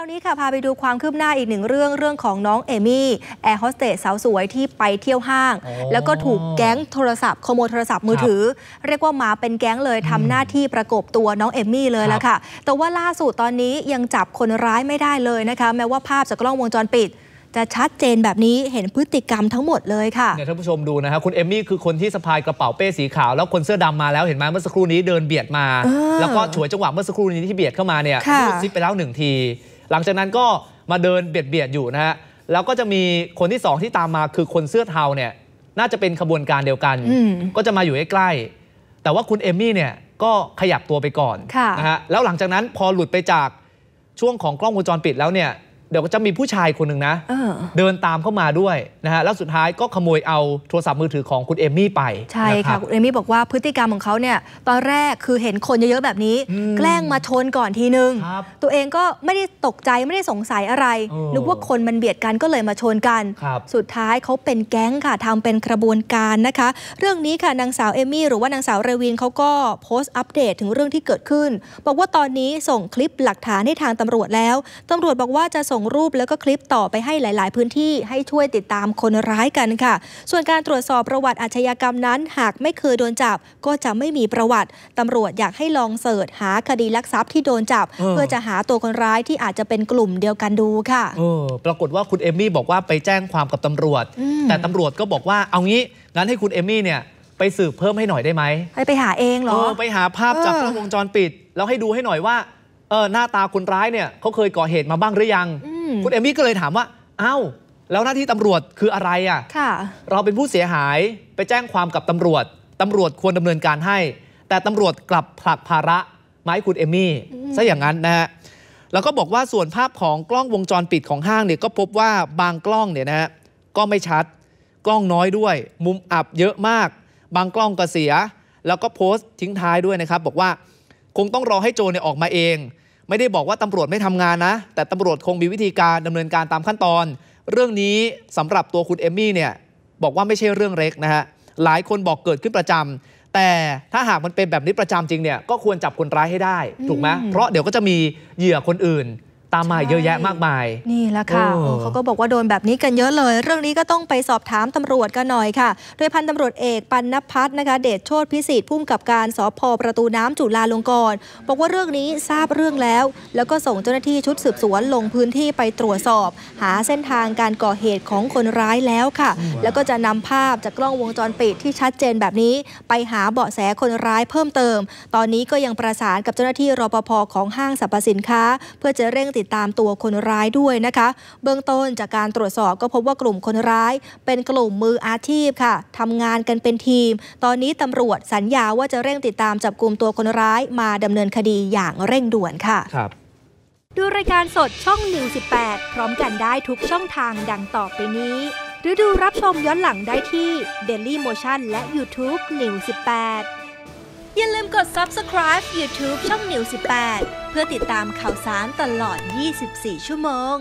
ราวนี้ค่ะพาไปดูความคืบหน้าอีกหนึ่งเรื่องเรื่องของน้องเอมี่แอร์โฮสเตสสาวสวยที่ไปเที่ยวห้าง แล้วก็ถูกแก๊งโทรศัพท์ขโมยโทรศัพท์มือถือเรียกว่ามาเป็นแก๊งเลยทำหน้าที่ประกบตัวน้องเอมี่เลยแล้วค่ะแต่ว่าล่าสุดตอนนี้ยังจับคนร้ายไม่ได้เลยนะคะแม้ว่าภาพจากกล้องวงจรปิด จะชัดเจนแบบนี้เห็นพฤติกรรมทั้งหมดเลยค่ะเนี่ยท่านผู้ชมดูนะครคุณเอมมี่คือคนที่สะพายกระเป๋าเป้สีขาวแล้วคนเสื้อดำมาแล้วเห็นไหมเมื่อสักครู่นี้เดินเบียดมาแล้วก็ฉวยจังหวะเมื่อสักครู่นี้ที่เบียดเข้ามาเนี่ยรูดซิปไปแล้วหนึ่งทีหลังจากนั้นก็มาเดินเบียดเบียดอยู่นะฮะ แล้วก็จะมีคนที่ 2 ที่ตามมาคือคนเสื้อเทาเนี่ยน่าจะเป็นขบวนการเดียวกัน ก็จะมาอยู่ใใกล้ แต่ว่าคุณเอมมี่เนี่ยก็ขยับตัวไปก่อนนะฮะ แล้วหลังจากนั้นพอหลุดไปจากช่วงของกล้องวงจรปิดแล้วเนี่ยเดี๋ยวก็จะมีผู้ชายคนหนึ่งนะ เดินตามเข้ามาด้วยนะฮะแล้วสุดท้ายก็ขโมยเอาโทรศัพท์มือถือของคุณเอมี่ไปใช่ค่ะคุณเอมี่บอกว่าพฤติกรรมของเขาเนี่ยตอนแรกคือเห็นคนเยอะๆแบบนี้แกล้งมาชนก่อนทีนึง ตัวเองก็ไม่ได้ตกใจไม่ได้สงสัยอะไรนึกว่าคนมันเบียดกันก็เลยมาชนกัน สุดท้ายเขาเป็นแก๊งค่ะทำเป็นกระบวนการนะคะเรื่องนี้ค่ะนางสาวเอมี่หรือว่านางสาวเรวินเขาก็โพสต์อัปเดตถึงเรื่องที่เกิดขึ้น บอกว่าตอนนี้ส่งคลิปหลักฐานให้ทางตำรวจแล้วตำรวจบอกว่าจะส่ง่งรูปแล้วก็คลิปต่อไปให้หลาย ๆ พื้นที่ให้ช่วยติดตามคนร้ายกันค่ะ ส่วนการตรวจสอบประวัติอาชญากรรมนั้น หากไม่เคยโดนจับ ก็จะไม่มีประวัติตำรวจอยากให้ลองเสิร์ชหาคดีลักทรัพย์ที่โดนจับ เพื่อจะหาตัวคนร้ายที่อาจจะเป็นกลุ่มเดียวกันดูค่ะ ปรากฏว่าคุณเอมมี่บอกว่าไปแจ้งความกับตำรวจแต่ตำรวจก็บอกว่าเอางี้งั้นให้คุณเอมมี่เนี่ยไปสืบเพิ่มให้หน่อยได้ไหมให้ไปหาเองเหรออไปหาภาพจากกล้องวงจรปิดแล้วให้ดูให้หน่อยว่าเออหน้าตาคนร้ายเนี่ยเขาเคยก่อเหตุมาบ้างหรือยัง คุณเอมี่ก็เลยถามว่าเอ้า แล้วหน้าที่ตำรวจคืออะไรอะ่ะ เราเป็นผู้เสียหายไปแจ้งความกับตำรวจ ตำรวจควรดำเนินการให้ แต่ตำรวจกลับผลักภาระ มาให้คุณเอมี่ซะอย่างนั้นนะฮะแล้วก็บอกว่าส่วนภาพของกล้องวงจรปิดของห้างเนี่ยก็พบว่าบางกล้องเนี่ยนะฮะก็ไม่ชัดกล้องน้อยด้วย มุมอับ เยอะมาก บางกล้องก็เสีย แล้วก็โพสต์ทิ้งท้ายด้วยนะครับบอกว่าคงต้องรอให้โจเนี่ยออกมาเอง ไม่ได้บอกว่าตำรวจไม่ทำงานนะ แต่ตำรวจคงมีวิธีการดำเนินการตามขั้นตอนเรื่องนี้สำหรับตัวคุณเอมมี่เนี่ยบอกว่าไม่ใช่เรื่องเล็กนะฮะหลายคนบอกเกิดขึ้นประจำ แต่ถ้าหากมันเป็นแบบนี้ประจำจริงเนี่ยก็ควรจับคนร้ายให้ได้ถูกไหมเพราะเดี๋ยวก็จะมีเหยื่อคนอื่นตามมาเยอะแยะมากมาย นี่แหละค่ะเขาก็บอกว่าโดนแบบนี้กันเยอะเลย เรื่องนี้ก็ต้องไปสอบถามตำรวจกันหน่อยค่ะโดยพันตำรวจเอกปันนพัฒนะคะ เดชโชติพิสิทธิ์ุ่มกับการสพประตูน้ำจุฬาลงกรณ์บอกว่าเรื่องนี้ทราบเรื่องแล้ว แล้วก็ส่งเจ้าหน้าที่ชุดสืบสวนลงพื้นที่ไปตรวจสอบ หาเส้นทางการก่อเหตุของคนร้ายแล้วค่ะ แล้วก็จะนำภาพจากกล้องวงจรปิดที่ชัดเจนแบบนี้ ไปหาเบาะแสคนร้ายเพิ่มเติม ตอนนี้ก็ยังประสานกับเจ้าหน้าที่รปภของห้างสรรพสินค้าเพื่อจะเร่งติดตามตัวคนร้ายด้วยนะคะ เบื้องต้นจากการตรวจสอบก็พบว่ากลุ่มคนร้าย เป็นกลุ่มมืออาชีพค่ะทำงานกันเป็นทีม ตอนนี้ตำรวจสัญญาว่าจะเร่งติดตามจับกลุ่มตัวคนร้ายมาดำเนินคดีอย่างเร่งด่วนค่ะครับดูรายการสดช่อง118พร้อมกันได้ทุกช่องทางดังต่อไปนี้ หรือดูรับชมย้อนหลังได้ที่ Daily Motion และ YouTube n 18อย่าลืมกด subscribe YouTube ช่องนิว18 เพื่อติดตามข่าวสารตลอด 24 ชั่วโมง